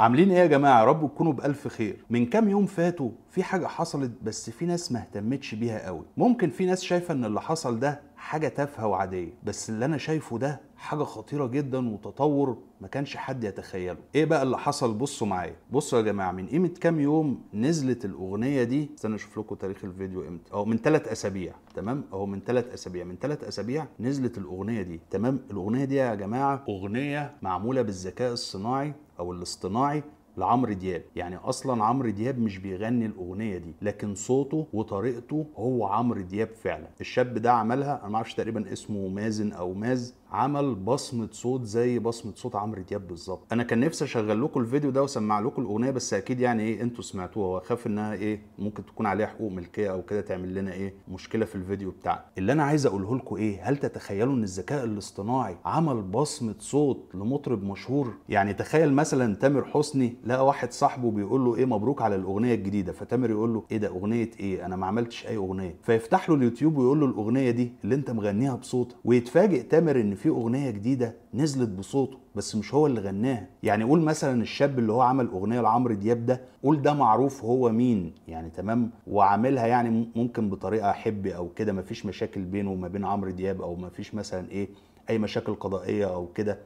عاملين ايه يا جماعه رب تكونوا بالف خير من كام يوم فاتوا في حاجه حصلت بس في ناس ما اهتمتش بيها قوي ممكن في ناس شايفه ان اللي حصل ده حاجه تافهه وعاديه بس اللي انا شايفه ده حاجه خطيره جدا وتطور ما كانش حد يتخيله ايه بقى اللي حصل بصوا معايا بصوا يا جماعه من قيمه كام يوم نزلت الاغنيه دي استنى اشوف لكم تاريخ الفيديو امتى اهو من ثلاث اسابيع تمام اهو من ثلاث اسابيع من ثلاث اسابيع نزلت الاغنيه دي تمام الاغنيه دي يا جماعه اغنيه معموله بالذكاء الصناعي او الاصطناعي لعمرو دياب يعني اصلا عمرو دياب مش بيغني الاغنيه دي لكن صوته وطريقته هو عمرو دياب فعلا الشاب ده عملها انا معرفش تقريبا اسمه مازن او ماز عمل بصمه صوت زي بصمه صوت عمرو دياب بالظبط انا كان نفسي اشغل لكم الفيديو ده واسمع لكم الاغنيه بس اكيد يعني ايه انتوا سمعتوها واخاف انها ايه ممكن تكون عليها حقوق ملكيه او كده تعمل لنا ايه مشكله في الفيديو بتاعنا اللي انا عايز اقوله لكم ايه هل تتخيلوا ان الذكاء الاصطناعي عمل بصمه صوت لمطرب مشهور يعني تخيل مثلا تامر حسني لقى واحد صاحبه بيقول له ايه مبروك على الاغنيه الجديده فتامر يقول له ايه ده اغنيه ايه انا ما عملتش اي اغنيه فيفتح له اليوتيوب ويقول له الاغنيه دي اللي انت مغنيها بصوتك ويتفاجئ تامر ان في اغنيه جديده نزلت بصوته بس مش هو اللي غناها يعني قول مثلا الشاب اللي هو عمل اغنيه لعمرو دياب ده قول ده معروف هو مين يعني تمام وعاملها يعني ممكن بطريقه حب او كده مفيش مشاكل بينه وما بين عمرو دياب او مفيش مثلا ايه اي مشاكل قضائيه او كده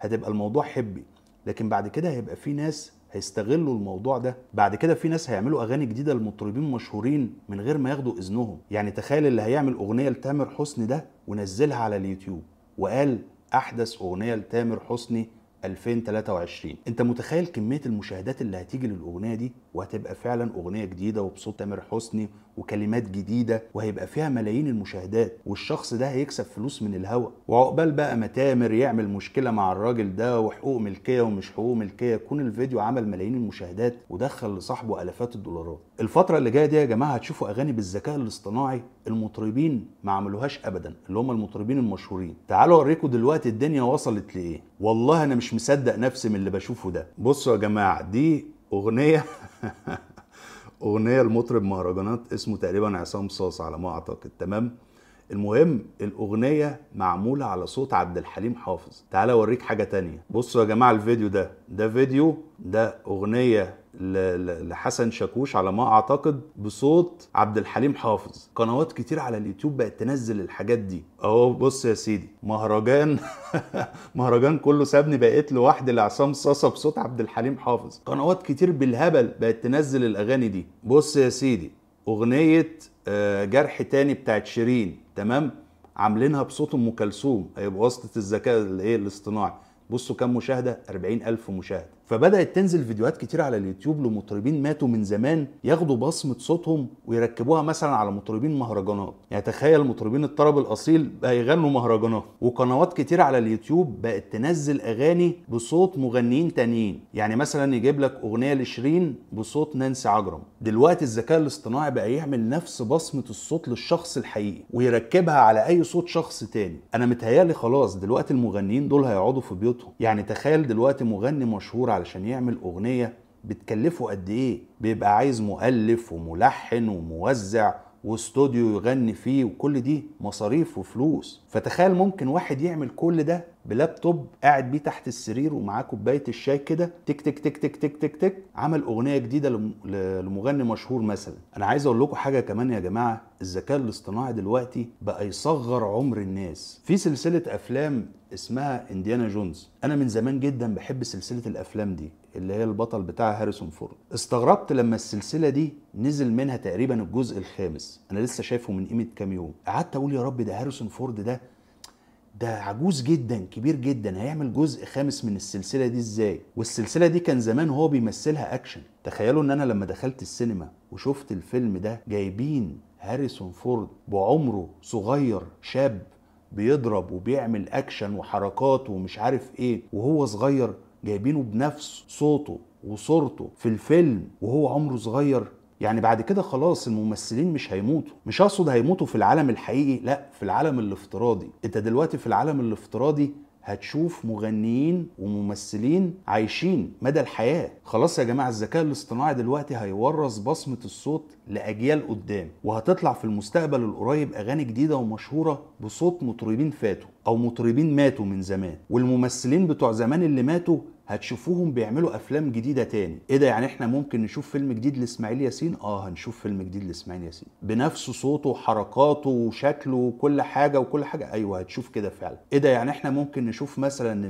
هتبقى الموضوع حبي لكن بعد كده هيبقى في ناس هيستغلوا الموضوع ده بعد كده في ناس هيعملوا اغاني جديده لمطربين مشهورين من غير ما ياخدوا اذنهم يعني تخيل اللي هيعمل اغنيه لتامر حسني ده ونزلها على اليوتيوب وقال احدث اغنيه لتامر حسني 2023 انت متخيل كميه المشاهدات اللي هتيجي للاغنيه دي وهتبقى فعلا اغنيه جديده وبصوت تامر حسني وكلمات جديده وهيبقى فيها ملايين المشاهدات والشخص ده هيكسب فلوس من الهوا وعقبال بقى ما تامر يعمل مشكله مع الراجل ده وحقوق ملكيه ومش حقوق ملكيه يكون الفيديو عمل ملايين المشاهدات ودخل لصاحبه الافات الدولارات الفتره اللي جايه دي يا جماعه هتشوفوا اغاني بالذكاء الاصطناعي المطربين ما عملوهاش ابدا اللي هم المطربين المشهورين تعالوا اوريكم دلوقتي الدنيا وصلت لايه والله انا مش مصدق نفسي من اللي بشوفه ده بصوا يا جماعه دي اغنيه اغنيه لمطرب مهرجانات اسمه تقريبا عصام صاص على ما اعتقد تمام المهم الاغنيه معموله على صوت عبد الحليم حافظ تعال اوريك حاجه تانية بصوا يا جماعه الفيديو ده ده فيديو ده اغنيه لحسن شاكوش على ما اعتقد بصوت عبد الحليم حافظ قنوات كتير على اليوتيوب بقت تنزل الحاجات دي اهو بص يا سيدي مهرجان مهرجان كله سابني بقيت لوحدي لعصام صاصه بصوت عبد الحليم حافظ قنوات كتير بالهبل بقت تنزل الاغاني دي بص يا سيدي اغنيه آه، جرح تاني بتاعت شيرين تمام عاملينها بصوت ام كلثوم بواسطه الذكاء الايه الاصطناعي بصوا كم مشاهده 40 ألف مشاهده فبدات تنزل فيديوهات كتير على اليوتيوب لمطربين ماتوا من زمان ياخدوا بصمه صوتهم ويركبوها مثلا على مطربين مهرجانات يعني تخيل مطربين الطرب الاصيل بقى يغنوا مهرجانات وقنوات كتير على اليوتيوب بقت تنزل اغاني بصوت مغنيين تانيين يعني مثلا يجيب لك اغنيه لشيرين بصوت نانسي عجرم دلوقتي الذكاء الاصطناعي بقى يعمل نفس بصمه الصوت للشخص الحقيقي ويركبها على اي صوت شخص تاني انا متهيالي خلاص دلوقتي المغنيين دول هيقعدوا في بيوتهم يعني تخيل دلوقتي مغني مشهور على علشان يعمل اغنيه بتكلفه قد ايه بيبقى عايز مؤلف وملحن وموزع واستوديو يغني فيه وكل دي مصاريف وفلوس فتخيل ممكن واحد يعمل كل ده بلابتوب قاعد بيه تحت السرير ومعاه كوبايه الشاي كده تك تك تك تك تك تك تك عمل اغنيه جديده لمغني مشهور مثلا انا عايز اقول لكم حاجه كمان يا جماعه الذكاء الاصطناعي دلوقتي بقى يصغر عمر الناس في سلسله افلام اسمها انديانا جونز انا من زمان جدا بحب سلسله الافلام دي اللي هي البطل بتاعها هاريسون فورد استغربت لما السلسله دي نزل منها تقريبا الجزء الخامس انا لسه شايفه من قيمه كام يوم قعدت اقول يا رب ده هاريسون فورد ده ده عجوز جدا كبير جدا هيعمل جزء خامس من السلسله دي ازاي والسلسله دي كان زمان هو بيمثلها اكشن تخيلوا ان انا لما دخلت السينما وشفت الفيلم ده جايبين هاريسون فورد بعمره صغير شاب بيضرب وبيعمل اكشن وحركات ومش عارف ايه وهو صغير جايبينه بنفس صوته وصورته في الفيلم وهو عمره صغير يعني بعد كده خلاص الممثلين مش هيموتوا مش اقصد هيموتوا في العالم الحقيقي لا في العالم الافتراضي انت دلوقتي في العالم الافتراضي هتشوف مغنيين وممثلين عايشين مدى الحياة خلاص يا جماعة الذكاء الاصطناعي دلوقتي هيورث بصمة الصوت لأجيال قدام وهتطلع في المستقبل القريب أغاني جديدة ومشهورة بصوت مطربين فاتوا او مطربين ماتوا من زمان والممثلين بتوع زمان اللي ماتوا هتشوفوهم بيعملوا افلام جديده تاني ايه ده يعني احنا ممكن نشوف فيلم جديد لاسماعيل ياسين اه هنشوف فيلم جديد لاسماعيل ياسين بنفسه صوته وحركاته وشكله وكل حاجه وكل حاجه ايوه هتشوف كده فعلا ايه ده يعني احنا ممكن نشوف مثلا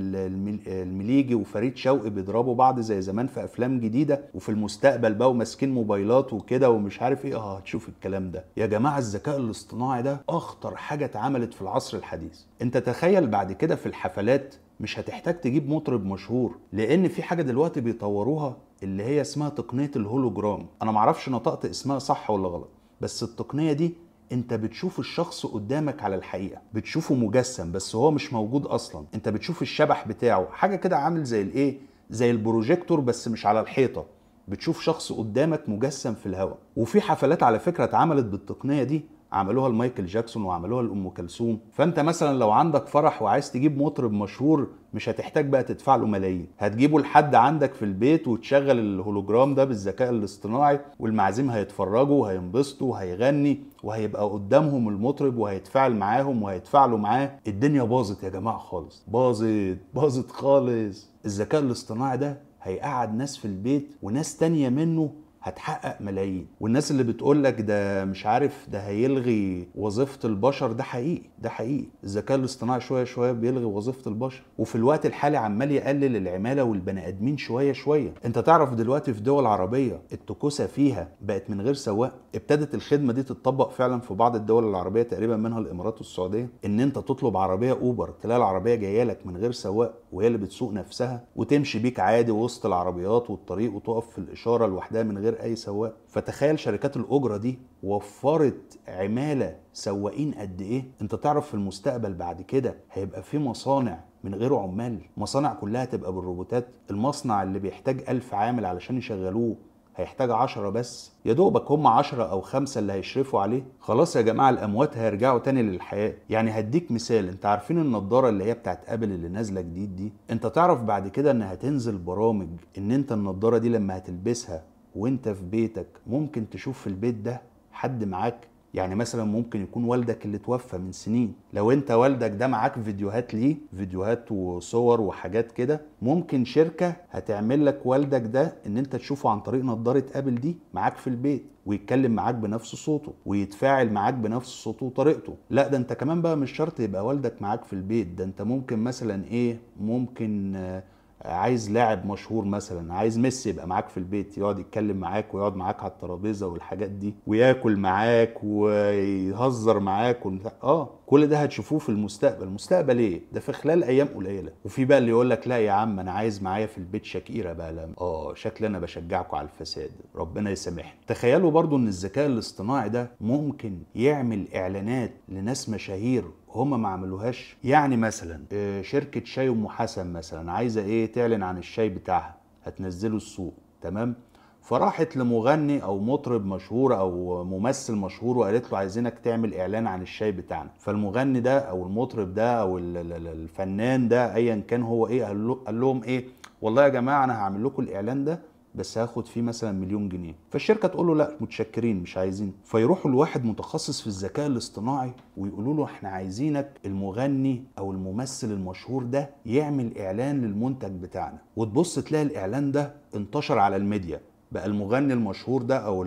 المليجي وفريد شوقي بيضربوا بعض زي زمان في افلام جديده وفي المستقبل بقى وماسكين موبايلات وكده ومش عارف ايه اه هتشوف الكلام ده يا جماعه الذكاء الاصطناعي ده اخطر حاجه اتعملت في العصر الحديث انت تخيل بعد كده في الحفلات مش هتحتاج تجيب مطرب مشهور لان في حاجه دلوقتي بيطوروها اللي هي اسمها تقنيه الهولوجرام انا معرفش نطقت اسمها صح ولا غلط بس التقنيه دي انت بتشوف الشخص قدامك على الحقيقه بتشوفه مجسم بس هو مش موجود اصلا انت بتشوف الشبح بتاعه حاجه كده عامل زي الايه زي البروجيكتور بس مش على الحيطه بتشوف شخص قدامك مجسم في الهواء وفي حفلات على فكره اتعملت بالتقنيه دي عملوها لمايكل جاكسون وعملوها لام كلثوم فانت مثلا لو عندك فرح وعايز تجيب مطرب مشهور مش هتحتاج بقى تدفع له ملايين هتجيبه لحد عندك في البيت وتشغل الهولوجرام ده بالذكاء الاصطناعي والمعازيم هيتفرجوا وهينبسطوا وهيغني وهيبقى قدامهم المطرب وهيتفاعل معاهم وهيتفاعلوا معاه الدنيا باظت يا جماعه خالص باظت باظت خالص الذكاء الاصطناعي ده هيقعد ناس في البيت وناس تانية منه هتحقق ملايين والناس اللي بتقول لك ده مش عارف ده هيلغي وظيفه البشر ده حقيقي ده حقيقي الذكاء الاصطناعي شويه شويه بيلغي وظيفه البشر وفي الوقت الحالي عمال يقلل العماله والبني ادمين شويه شويه انت تعرف دلوقتي في دول عربيه التكوسه فيها بقت من غير سواق ابتدت الخدمه دي تتطبق فعلا في بعض الدول العربيه تقريبا منها الامارات والسعوديه ان انت تطلب عربيه اوبر تلاقي العربيه جايه لك من غير سواق وهي اللي بتسوق نفسها وتمشي بيك عادي وسط العربيات والطريق وتقف في الاشاره لوحدها من غير غير اي سواق فتخيل شركات الاجره دي وفرت عماله سواقين قد ايه انت تعرف في المستقبل بعد كده هيبقى في مصانع من غير عمال مصانع كلها تبقى بالروبوتات المصنع اللي بيحتاج ألف عامل علشان يشغلوه هيحتاج عشرة بس يا دوبك هم عشرة أو خمسة اللي هيشرفوا عليه خلاص يا جماعة الأموات هيرجعوا تاني للحياة يعني هديك مثال أنت عارفين النضارة اللي هي بتاعت أبل اللي نازلة جديد دي أنت تعرف بعد كده أن هتنزل برامج أن أنت النضارة دي لما هتلبسها وانت في بيتك ممكن تشوف في البيت ده حد معاك يعني مثلا ممكن يكون والدك اللي توفى من سنين لو انت والدك ده معاك فيديوهات ليه فيديوهات وصور وحاجات كده ممكن شركة هتعمل لك والدك ده ان انت تشوفه عن طريق نظارة ابل دي معاك في البيت ويتكلم معاك بنفس صوته ويتفاعل معاك بنفس صوته وطريقته لا ده انت كمان بقى مش شرط يبقى والدك معاك في البيت ده انت ممكن مثلا ايه ممكن آه عايز لاعب مشهور مثلا عايز ميسي يبقى معاك في البيت يقعد يتكلم معاك ويقعد معاك على الترابيزه والحاجات دي وياكل معاك ويهزر معاك ومت... اه كل ده هتشوفوه في المستقبل المستقبل ايه ده في خلال ايام قليله وفي بقى اللي يقول لك لا يا عم انا عايز معايا في البيت شكيره بقى لما. اه شكل انا بشجعكم على الفساد ربنا يسامحني تخيلوا برضو ان الذكاء الاصطناعي ده ممكن يعمل اعلانات لناس مشاهير هما ما عملوهاش يعني مثلا آه، شركه شاي ام حسن مثلا عايزه ايه تعلن عن الشاي بتاعها هتنزله السوق تمام فراحت لمغني او مطرب مشهور او ممثل مشهور وقالت له عايزينك تعمل اعلان عن الشاي بتاعنا فالمغني ده او المطرب ده او الفنان ده ايا كان هو ايه قال لهم ايه والله يا جماعه انا هعمل لكم الاعلان ده بس هاخد فيه مثلا مليون جنيه فالشركه تقول له لا متشكرين مش عايزين فيروحوا لواحد متخصص في الذكاء الاصطناعي ويقولوا له احنا عايزينك المغني او الممثل المشهور ده يعمل اعلان للمنتج بتاعنا وتبص تلاقي الاعلان ده انتشر على الميديا بقى المغني المشهور ده او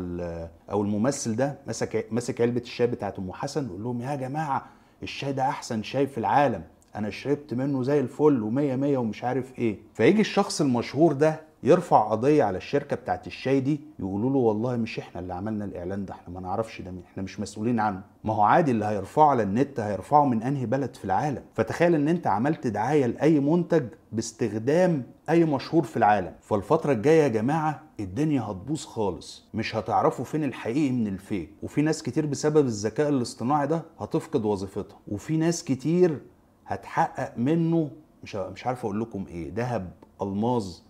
او الممثل ده مسك مسك علبه الشاي بتاعه ام حسن يقول لهم يا جماعه الشاي ده احسن شاي في العالم انا شربت منه زي الفل ومية مية ومش عارف ايه فيجي الشخص المشهور ده يرفع قضيه على الشركه بتاعت الشاي دي يقولوا له والله مش احنا اللي عملنا الاعلان ده احنا ما نعرفش ده مين احنا مش مسؤولين عنه ما هو عادي اللي هيرفعه على النت هيرفعه من انهي بلد في العالم فتخيل ان انت عملت دعايه لاي منتج باستخدام اي مشهور في العالم فالفتره الجايه يا جماعه الدنيا هتبوظ خالص مش هتعرفوا فين الحقيقي من الفيك وفي ناس كتير بسبب الذكاء الاصطناعي ده هتفقد وظيفتها وفي ناس كتير هتحقق منه مش مش عارف اقول لكم ايه ذهب الماظ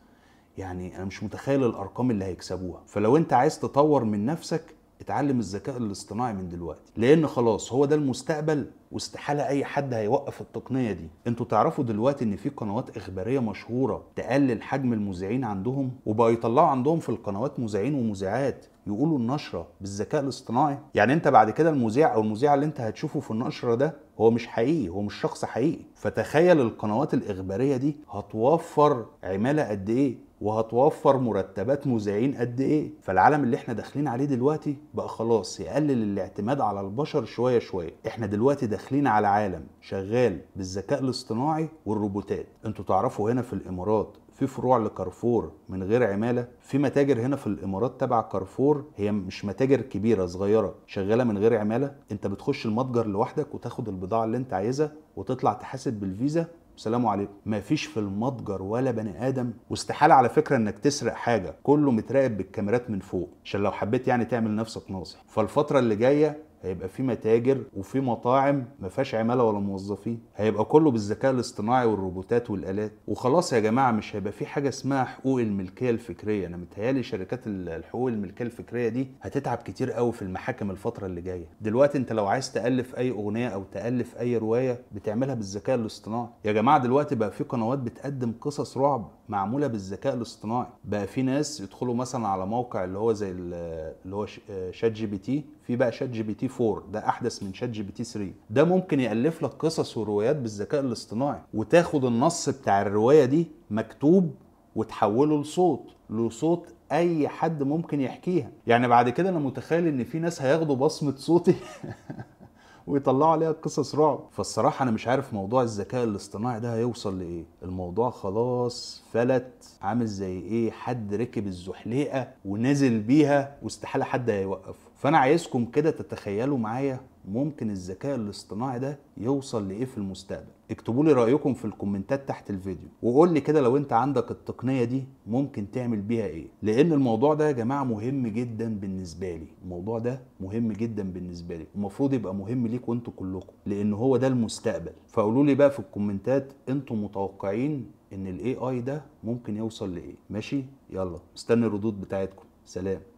يعني انا مش متخيل الارقام اللي هيكسبوها فلو انت عايز تطور من نفسك اتعلم الذكاء الاصطناعي من دلوقتي لان خلاص هو ده المستقبل واستحاله اي حد هيوقف التقنيه دي انتوا تعرفوا دلوقتي ان في قنوات اخباريه مشهوره تقلل حجم المذيعين عندهم وبقى يطلعوا عندهم في القنوات مذيعين ومذيعات يقولوا النشره بالذكاء الاصطناعي يعني انت بعد كده المذيع او المذيعه اللي انت هتشوفه في النشره ده هو مش حقيقي هو مش شخص حقيقي فتخيل القنوات الاخباريه دي هتوفر عماله قد ايه وهتوفر مرتبات مذيعين قد ايه فالعالم اللي احنا داخلين عليه دلوقتي بقى خلاص يقلل الاعتماد على البشر شويه شويه احنا دلوقتي داخلين على عالم شغال بالذكاء الاصطناعي والروبوتات انتوا تعرفوا هنا في الامارات في فروع لكارفور من غير عماله في متاجر هنا في الامارات تبع كارفور هي مش متاجر كبيره صغيره شغاله من غير عماله انت بتخش المتجر لوحدك وتاخد البضاعه اللي انت عايزها وتطلع تحاسب بالفيزا سلام عليكم مفيش في المتجر ولا بني ادم واستحاله على فكره انك تسرق حاجه كله متراقب بالكاميرات من فوق عشان لو حبيت يعني تعمل نفسك ناصح فالفتره اللي جايه هيبقى في متاجر وفي مطاعم ما فيهاش عماله ولا موظفين هيبقى كله بالذكاء الاصطناعي والروبوتات والالات وخلاص يا جماعه مش هيبقى في حاجه اسمها حقوق الملكيه الفكريه انا متهيالي شركات الحقوق الملكيه الفكريه دي هتتعب كتير قوي في المحاكم الفتره اللي جايه دلوقتي انت لو عايز تالف اي اغنيه او تالف اي روايه بتعملها بالذكاء الاصطناعي يا جماعه دلوقتي بقى في قنوات بتقدم قصص رعب معموله بالذكاء الاصطناعي بقى في ناس يدخلوا مثلا على موقع اللي هو زي اللي هو شات جي بي تي في بقى شات جي بي تي 4 ده احدث من شات جي بي تي 3 ده ممكن يالف لك قصص وروايات بالذكاء الاصطناعي وتاخد النص بتاع الروايه دي مكتوب وتحوله لصوت لصوت اي حد ممكن يحكيها يعني بعد كده انا متخيل ان في ناس هياخدوا بصمه صوتي ويطلعوا عليها قصص رعب فالصراحه انا مش عارف موضوع الذكاء الاصطناعي ده هيوصل لايه الموضوع خلاص فلت عامل زي ايه حد ركب الزحليقه ونزل بيها واستحاله حد هيوقفه فانا عايزكم كده تتخيلوا معايا ممكن الذكاء الاصطناعي ده يوصل لايه في المستقبل اكتبوا لي رايكم في الكومنتات تحت الفيديو وقول لي كده لو انت عندك التقنيه دي ممكن تعمل بيها ايه لان الموضوع ده يا جماعه مهم جدا بالنسبه لي الموضوع ده مهم جدا بالنسبه لي المفروض يبقى مهم ليكم انتوا كلكم لان هو ده المستقبل فقولوا لي بقى في الكومنتات انتوا متوقعين ان الاي اي ده ممكن يوصل لايه ماشي يلا مستني الردود بتاعتكم سلام